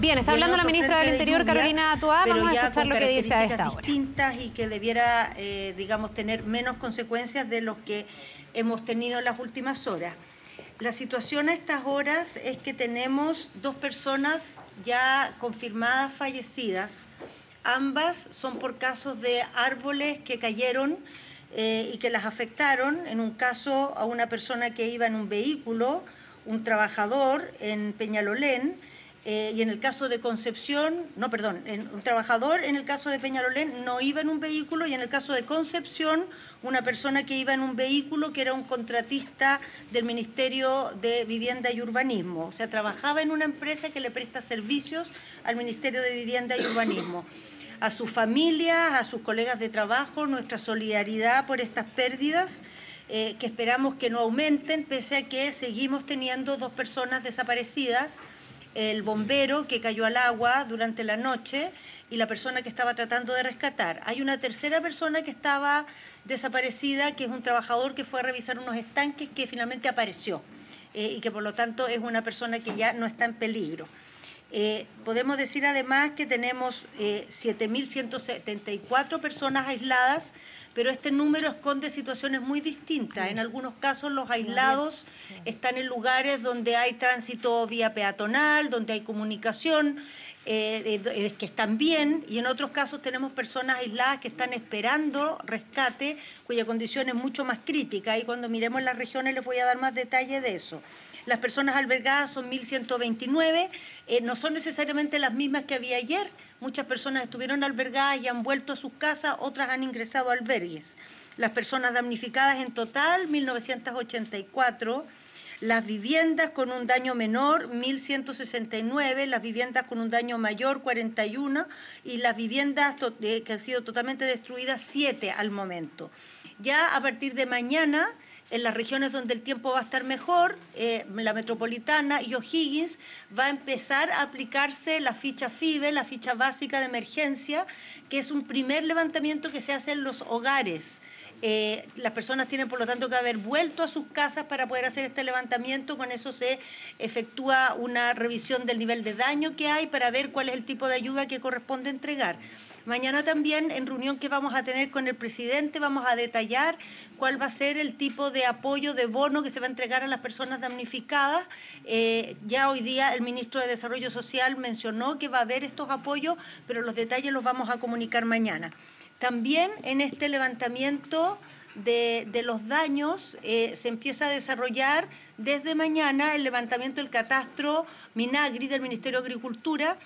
Bien, está hablando la ministra del Interior, Carolina Atuá. Vamos a escuchar lo que dice a esta distintas y que debiera, eh, digamos, tener menos consecuencias de los que hemos tenido en las últimas horas. La situación a estas horas es que tenemos dos personas ya confirmadas fallecidas. Ambas son por casos de árboles que cayeron eh, y que las afectaron. En un caso a una persona que iba en un vehículo, un trabajador en Peñalolén eh, y en el caso de Concepción, no, perdón, un trabajador en el caso de Peñalolén no iba en un vehículo y en el caso de Concepción, una persona que iba en un vehículo que era un contratista del Ministerio de Vivienda y Urbanismo. O sea, trabajaba en una empresa que le presta servicios al Ministerio de Vivienda y Urbanismo. A sus familias, a sus colegas de trabajo, nuestra solidaridad por estas pérdidas. Eh, que esperamos que no aumenten, pese a que seguimos teniendo dos personas desaparecidas, el bombero que cayó al agua durante la noche y la persona que estaba tratando de rescatar. Hay una tercera persona que estaba desaparecida, que es un trabajador que fue a revisar unos estanques que finalmente apareció eh, y que por lo tanto es una persona que ya no está en peligro. Eh, podemos decir además que tenemos 7.174 eh, personas aisladas, pero este número esconde situaciones muy distintas. En algunos casos los aislados están en lugares donde hay tránsito vía peatonal, donde hay comunicación, eh, que están bien y en otros casos tenemos personas aisladas que están esperando rescate cuya condición es mucho más crítica y cuando miremos las regiones les voy a dar más detalle de eso. Las personas albergadas son 1.129, eh, no son necesariamente las mismas que había ayer, muchas personas estuvieron albergadas y han vuelto a sus casas, otras han ingresado a albergues. Las personas damnificadas en total, 1.984 las viviendas con un daño menor, 1.169, las viviendas con un daño mayor, 41, y las viviendas eh, que han sido totalmente destruidas, 7 al momento. Ya a partir de mañana en las regiones donde el tiempo va a estar mejor, eh, la metropolitana y O'Higgins, va a empezar a aplicarse la ficha FIBE, la ficha básica de emergencia, que es un primer levantamiento que se hace en los hogares. Eh, las personas tienen, por lo tanto, que haber vuelto a sus casas para poder hacer este levantamiento. Con eso se efectúa una revisión del nivel de daño que hay para ver cuál es el tipo de ayuda que corresponde entregar. Mañana también, en reunión que vamos a tener con el presidente, vamos a detallar cuál va a ser el tipo de apoyo de bono que se va a entregar a las personas damnificadas. Eh, ya hoy día el ministro de Desarrollo Social mencionó que va a haber estos apoyos, pero los detalles los vamos a comunicar mañana. También en este levantamiento... De, los daños eh, se empieza a desarrollar desde mañana el levantamiento del catastro Minagri del Ministerio de Agricultura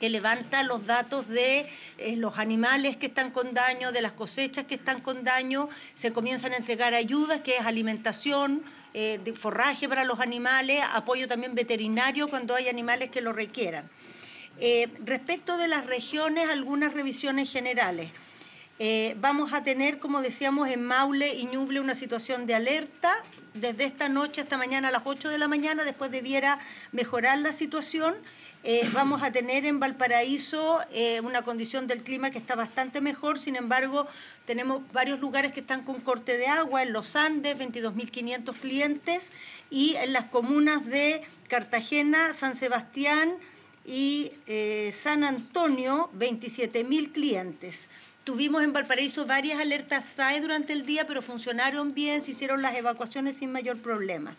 que levanta los datos de eh, los animales que están con daño, de las cosechas que están con daño, se comienzan a entregar ayudas, que es alimentación, eh, de forraje para los animales, apoyo también veterinario cuando hay animales que lo requieran. Eh, respecto de las regiones, algunas revisiones generales. Eh, vamos a tener, como decíamos, en Maule y Ñuble una situación de alerta. Desde esta noche hasta mañana a las 8 de la mañana, después debiera mejorar la situación. Eh, vamos a tener en Valparaíso eh, una condición del clima que está bastante mejor, sin embargo, tenemos varios lugares que están con corte de agua, en los Andes, 22.500 clientes, y en las comunas de Cartagena, San Sebastián y San Antonio, 27.000 clientes. Tuvimos en Valparaíso varias alertas SAE durante el día, pero funcionaron bien, se hicieron las evacuaciones sin mayor problema.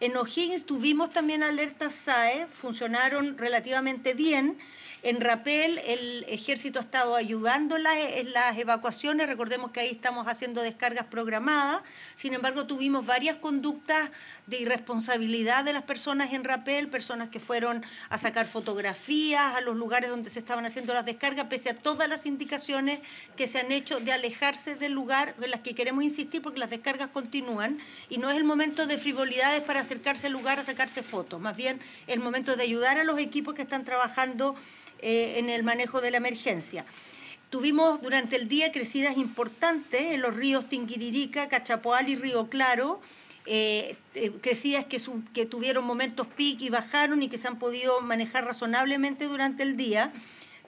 En O'Higgins tuvimos también alertas SAE, funcionaron relativamente bien. En Rapel el ejército ha estado ayudando en las, evacuaciones, recordemos que ahí estamos haciendo descargas programadas, sin embargo tuvimos varias conductas de irresponsabilidad de las personas en Rapel, personas que fueron a sacar fotografías a los lugares donde se estaban haciendo las descargas, pese a todas las indicaciones que se han hecho de alejarse del lugar en las que queremos insistir porque las descargas continúan y no es el momento de frivolidades para acercarse al lugar a sacarse fotos, más bien el momento de ayudar a los equipos que están trabajando eh, en el manejo de la emergencia. Tuvimos durante el día crecidas importantes en los ríos Tinguiririca, Cachapoal y Río Claro, eh, eh, crecidas que, que tuvieron momentos pic y bajaron y que se han podido manejar razonablemente durante el día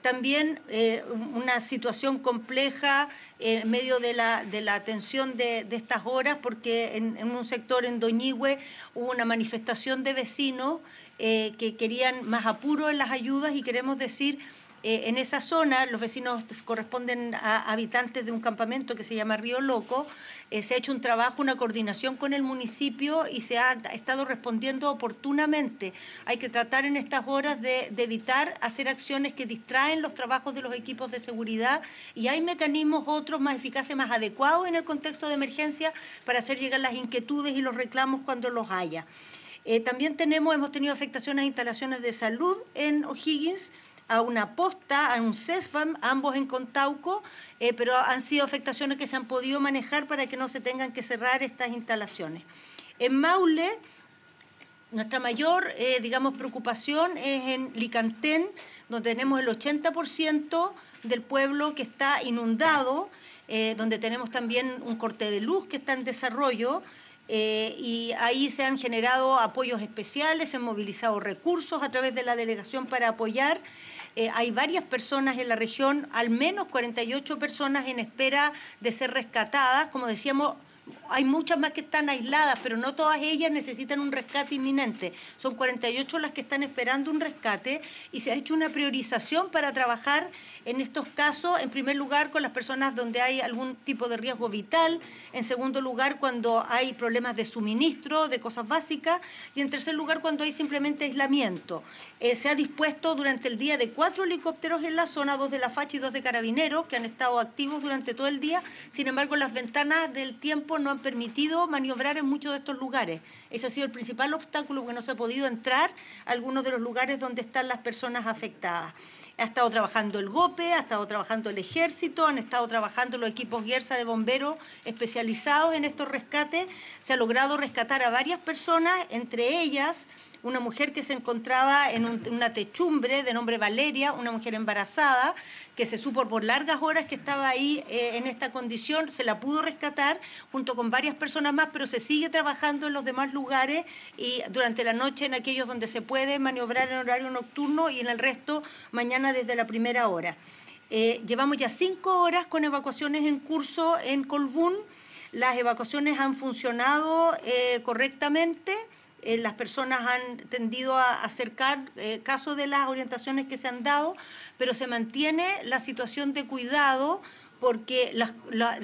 también eh, una situación compleja eh, en medio de la, de la tensión de, estas horas, porque en, un sector en Doñigüe hubo una manifestación de vecinos eh, que querían más apuro en las ayudas y queremos decir eh, en esa zona, los vecinos corresponden a habitantes de un campamento que se llama Río Loco. Eh, se ha hecho un trabajo, una coordinación con el municipio y se ha estado respondiendo oportunamente. Hay que tratar en estas horas de, evitar hacer acciones que distraen los trabajos de los equipos de seguridad y hay mecanismos otros más eficaces, más adecuados en el contexto de emergencia para hacer llegar las inquietudes y los reclamos cuando los haya. Eh, también tenemos, hemos tenido afectaciones a instalaciones de salud en O'Higgins a una posta, a un CESFAM, ambos en Contauco, eh, pero han sido afectaciones que se han podido manejar para que no se tengan que cerrar estas instalaciones. En Maule, nuestra mayor, eh, digamos, preocupación es en Licantén, donde tenemos el 80% del pueblo que está inundado, eh, donde tenemos también un corte de luz que está en desarrollo. y ahí se han generado apoyos especiales, se han movilizado recursos a través de la delegación para apoyar eh, hay varias personas en la región, al menos 48 personas en espera de ser rescatadas. Como decíamos, hay muchas más que están aisladas, pero no todas ellas necesitan un rescate inminente. Son 48 las que están esperando un rescate y se ha hecho una priorización para trabajar en estos casos, en primer lugar, con las personas donde hay algún tipo de riesgo vital, en segundo lugar, cuando hay problemas de suministro, de cosas básicas, y en tercer lugar, cuando hay simplemente aislamiento. Eh, se ha dispuesto durante el día de cuatro helicópteros en la zona, dos de la FACH y dos de carabineros, que han estado activos durante todo el día. Sin embargo, las ventanas del tiempo no han permitido maniobrar en muchos de estos lugares. Ese ha sido el principal obstáculo que no se ha podido entrar a algunos de los lugares donde están las personas afectadas. Ha estado trabajando el GOPE, ha estado trabajando el ejército, han estado trabajando los equipos Guerza de bomberos especializados en estos rescates. Se ha logrado rescatar a varias personas, entre ellas una mujer que se encontraba en una techumbre de nombre Valeria, una mujer embarazada, que se supo por largas horas que estaba ahí eh, en esta condición, se la pudo rescatar junto con varias personas más, pero se sigue trabajando en los demás lugares y durante la noche en aquellos donde se puede maniobrar en horario nocturno y en el resto mañana desde la primera hora. Eh, llevamos ya cinco horas con evacuaciones en curso en Colbún. Las evacuaciones han funcionado eh, correctamente. Eh, las personas han tendido a acercar eh, casos de las orientaciones que se han dado, pero se mantiene la situación de cuidado porque las,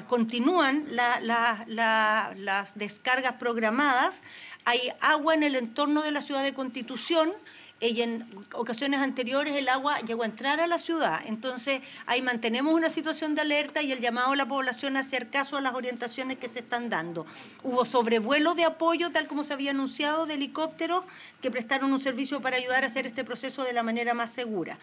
continúan la, las descargas programadas, hay agua en el entorno de la ciudad de Constitución y en ocasiones anteriores el agua llegó a entrar a la ciudad. Entonces, ahí mantenemos una situación de alerta y el llamado a la población a hacer caso a las orientaciones que se están dando. Hubo sobrevuelos de apoyo, tal como se había anunciado, de helicópteros que prestaron un servicio para ayudar a hacer este proceso de la manera más segura.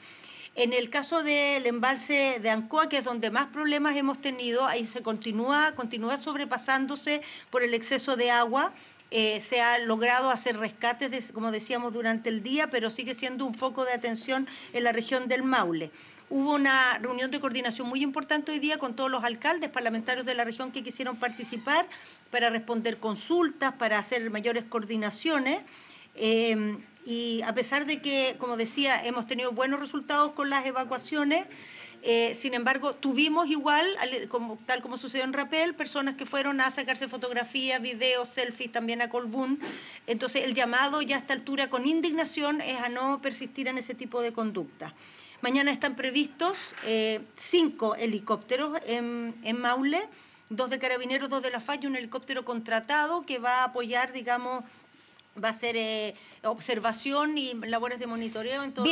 En el caso del embalse de Ancoa, que es donde más problemas hemos tenido, ahí se continúa, continúa sobrepasándose por el exceso de agua eh, se ha logrado hacer rescates, como decíamos, durante el día, pero sigue siendo un foco de atención en la región del Maule. Hubo una reunión de coordinación muy importante hoy día con todos los alcaldes parlamentarios de la región que quisieron participar para responder consultas, para hacer mayores coordinaciones. Em, y a pesar de que, como decía, hemos tenido buenos resultados con las evacuaciones, eh, sin embargo, tuvimos igual, tal como sucedió en Rapel, personas que fueron a sacarse fotografías, videos, selfies también a Colbún. Entonces, el llamado ya a esta altura con indignación es a no persistir en ese tipo de conducta. Mañana están previstos eh, cinco helicópteros en, Maule, dos de carabineros, dos de la falla, un helicóptero contratado que va a apoyar, digamos, va a ser eh, observación y labores de monitoreo. Entonces...